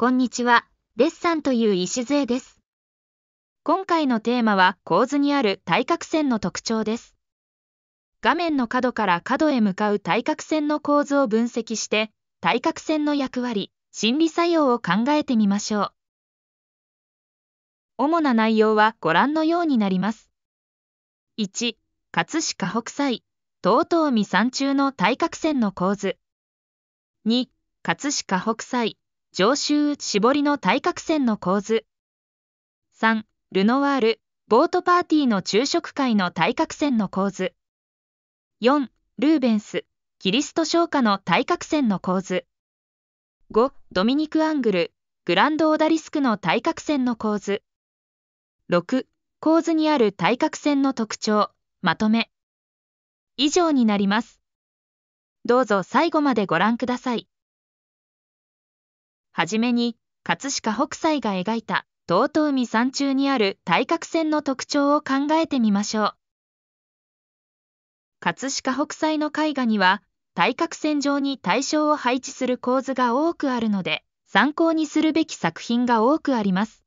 こんにちは、デッサンという礎です。今回のテーマは構図にある対角線の特徴です。画面の角から角へ向かう対角線の構図を分析して、対角線の役割、心理作用を考えてみましょう。主な内容はご覧のようになります。1、葛飾北斎、遠未山中の対角線の構図。2、葛飾北斎、上州絞りの対角線の構図。3、ルノワール、ボートパーティーの昼食会の対角線の構図。4、ルーベンス、キリスト昇華の対角線の構図。5、ドミニク・アングル、グランド・オダリスクの対角線の構図。6、構図にある対角線の特徴、まとめ。以上になります。どうぞ最後までご覧ください。はじめに、葛飾北斎が描いた、遠江海山中にある対角線の特徴を考えてみましょう。葛飾北斎の絵画には、対角線上に対象を配置する構図が多くあるので、参考にするべき作品が多くあります。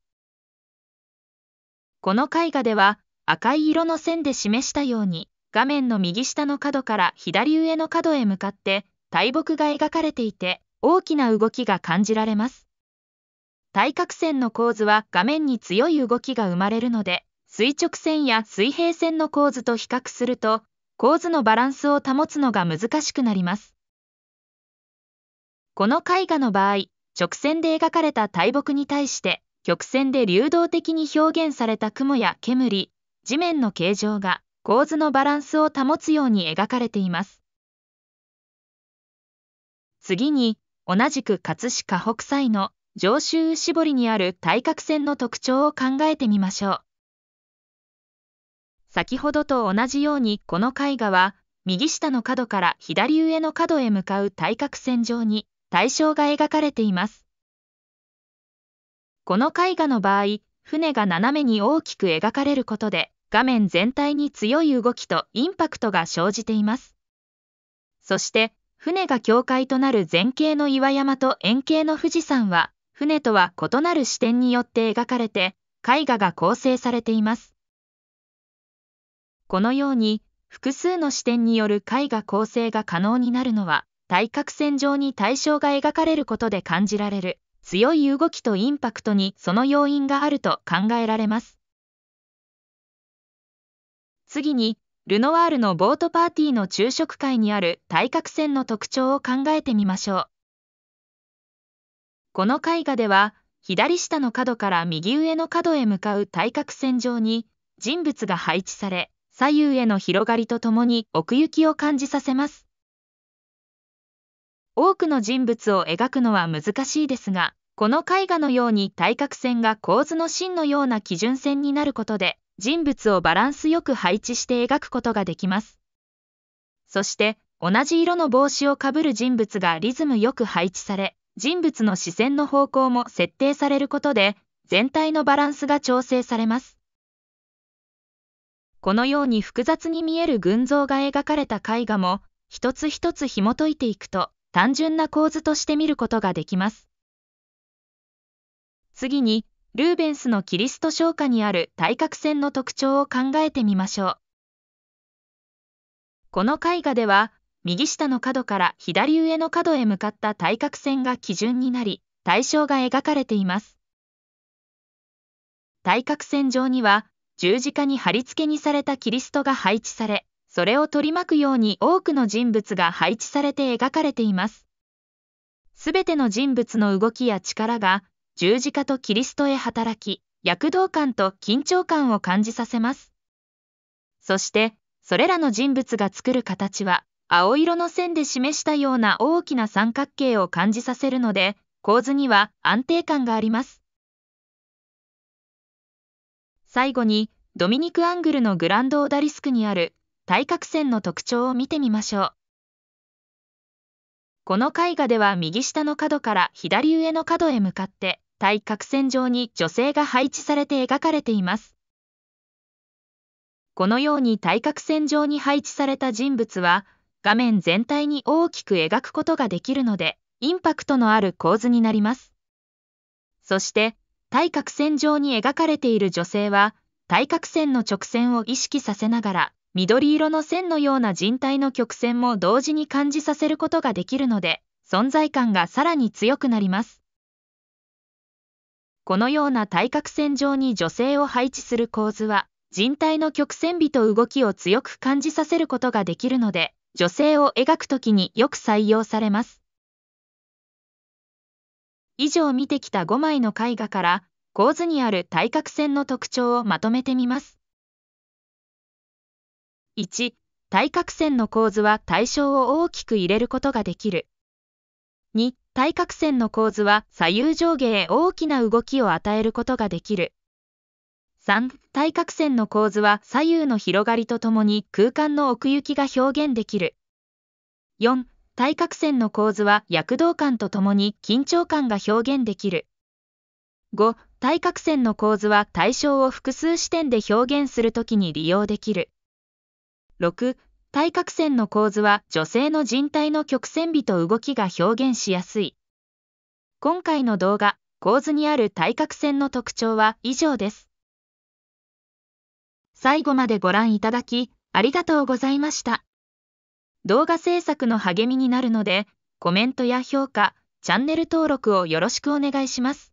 この絵画では、赤い色の線で示したように、画面の右下の角から左上の角へ向かって大木が描かれていて、大きな動きが感じられます。対角線の構図は画面に強い動きが生まれるので、垂直線や水平線の構図と比較すると、構図のバランスを保つのが難しくなります。この絵画の場合、直線で描かれた大木に対して、曲線で流動的に表現された雲や煙、地面の形状が構図のバランスを保つように描かれています。次に、同じく葛飾北斎の上州絞りにある対角線の特徴を考えてみましょう。先ほどと同じようにこの絵画は右下の角から左上の角へ向かう対角線上に対象が描かれています。この絵画の場合、船が斜めに大きく描かれることで画面全体に強い動きとインパクトが生じています。そして船が境界となる前景の岩山と円形の富士山は、船とは異なる視点によって描かれて、絵画が構成されています。このように、複数の視点による絵画構成が可能になるのは、対角線上に対象が描かれることで感じられる、強い動きとインパクトにその要因があると考えられます。次に、ルノワールのボートパーティーの昼食会にある対角線の特徴を考えてみましょう。この絵画では、左下の角から右上の角へ向かう対角線上に人物が配置され、左右への広がりとともに奥行きを感じさせます。多くの人物を描くのは難しいですが、この絵画のように対角線が構図の芯のような基準線になることで、人物をバランスよく配置して描くことができます。そして、同じ色の帽子をかぶる人物がリズムよく配置され、人物の視線の方向も設定されることで、全体のバランスが調整されます。このように複雑に見える群像が描かれた絵画も、一つ一つ紐解いていくと、単純な構図として見ることができます。次に、ルーベンスのキリスト昇華にある対角線の特徴を考えてみましょう。この絵画では、右下の角から左上の角へ向かった対角線が基準になり、対象が描かれています。対角線上には、十字架に貼り付けにされたキリストが配置され、それを取り巻くように多くの人物が配置されて描かれています。すべての人物の動きや力が十字架とキリストへ働き、躍動感と緊張感を感じさせます。そして、それらの人物が作る形は、青色の線で示したような大きな三角形を感じさせるので、構図には安定感があります。最後に、ドミニク・アングルのグランド・オダリスクにある対角線の特徴を見てみましょう。この絵画では右下の角から左上の角へ向かって対角線上に女性が配置されて描かれています。このように対角線上に配置された人物は画面全体に大きく描くことができるのでインパクトのある構図になります。そして対角線上に描かれている女性は対角線の直線を意識させながら緑色の線のような人体の曲線も同時に感じさせることができるので、存在感がさらに強くなります。このような対角線上に女性を配置する構図は、人体の曲線美と動きを強く感じさせることができるので、女性を描くときによく採用されます。以上見てきた5枚の絵画から、構図にある対角線の特徴をまとめてみます。1、対角線の構図は対象を大きく入れることができる。2、対角線の構図は左右上下へ大きな動きを与えることができる。3、対角線の構図は左右の広がりとともに空間の奥行きが表現できる。4、対角線の構図は躍動感とともに緊張感が表現できる。5、対角線の構図は対象を複数視点で表現するときに利用できる。6、対角線の構図は女性の人体の曲線美と動きが表現しやすい。今回の動画、構図にある対角線の特徴は以上です。最後までご覧いただき、ありがとうございました。動画制作の励みになるので、コメントや評価、チャンネル登録をよろしくお願いします。